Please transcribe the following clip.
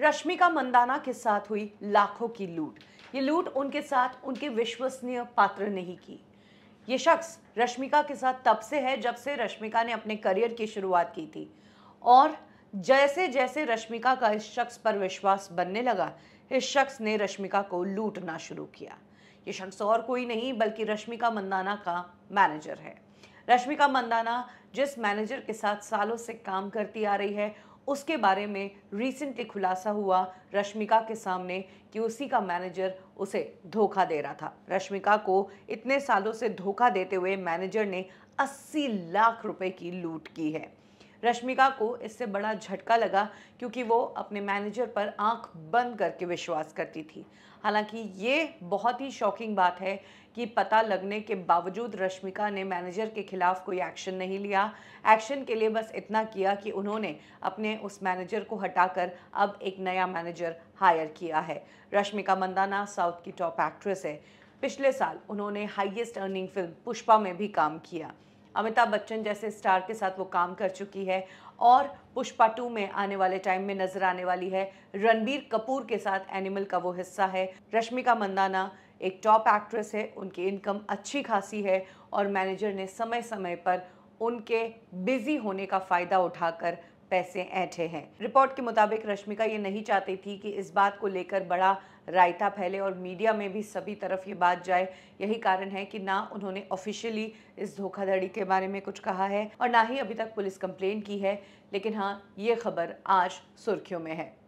रश्मिका मंदाना के साथ हुई लाखों की लूट ये लूट उनके साथ उनके विश्वसनीय पात्र नहीं की ये शख्स रश्मिका के साथ तब से है जब से रश्मिका ने अपने करियर की शुरुआत की थी और जैसे जैसे रश्मिका का इस शख्स पर विश्वास बनने लगा इस शख्स ने रश्मिका को लूटना शुरू किया ये शख्स और कोई नहीं बल्कि रश्मिका मंदाना का मैनेजर है रश्मिका मंदाना जिस मैनेजर के साथ सालों से काम करती आ रही है उसके बारे में रिसेंटली खुलासा हुआ रश्मिका के सामने कि उसी का मैनेजर उसे धोखा दे रहा था रश्मिका को इतने सालों से धोखा देते हुए मैनेजर ने 80 लाख रुपए की लूट की है रश्मिका को इससे बड़ा झटका लगा क्योंकि वो अपने मैनेजर पर आंख बंद करके विश्वास करती थी हालांकि ये बहुत ही शॉकिंग बात है कि पता लगने के बावजूद रश्मिका ने मैनेजर के खिलाफ कोई एक्शन नहीं लिया एक्शन के लिए बस इतना किया कि उन्होंने अपने उस मैनेजर को हटाकर अब एक नया मैनेजर हायर किया है रश्मिका मंदाना साउथ की टॉप एक्ट्रेस है पिछले साल उन्होंने हाईएस्ट अर्निंग फिल्म पुष्पा में भी काम किया अमिताभ बच्चन जैसे स्टार के साथ वो काम कर चुकी है और पुष्पा टू में आने वाले टाइम में नजर आने वाली है रणबीर कपूर के साथ एनिमल का वो हिस्सा है रश्मिका मंदाना एक टॉप एक्ट्रेस है उनकी इनकम अच्छी खासी है और मैनेजर ने समय समय पर उनके बिज़ी होने का फ़ायदा उठाकर पैसे ऐठे हैं रिपोर्ट के मुताबिक रश्मिका ये नहीं चाहती थी कि इस बात को लेकर बड़ा रायता फैले और मीडिया में भी सभी तरफ ये बात जाए यही कारण है कि ना उन्होंने ऑफिशियली इस धोखाधड़ी के बारे में कुछ कहा है और ना ही अभी तक पुलिस कंप्लेन की है लेकिन हाँ ये खबर आज सुर्खियों में है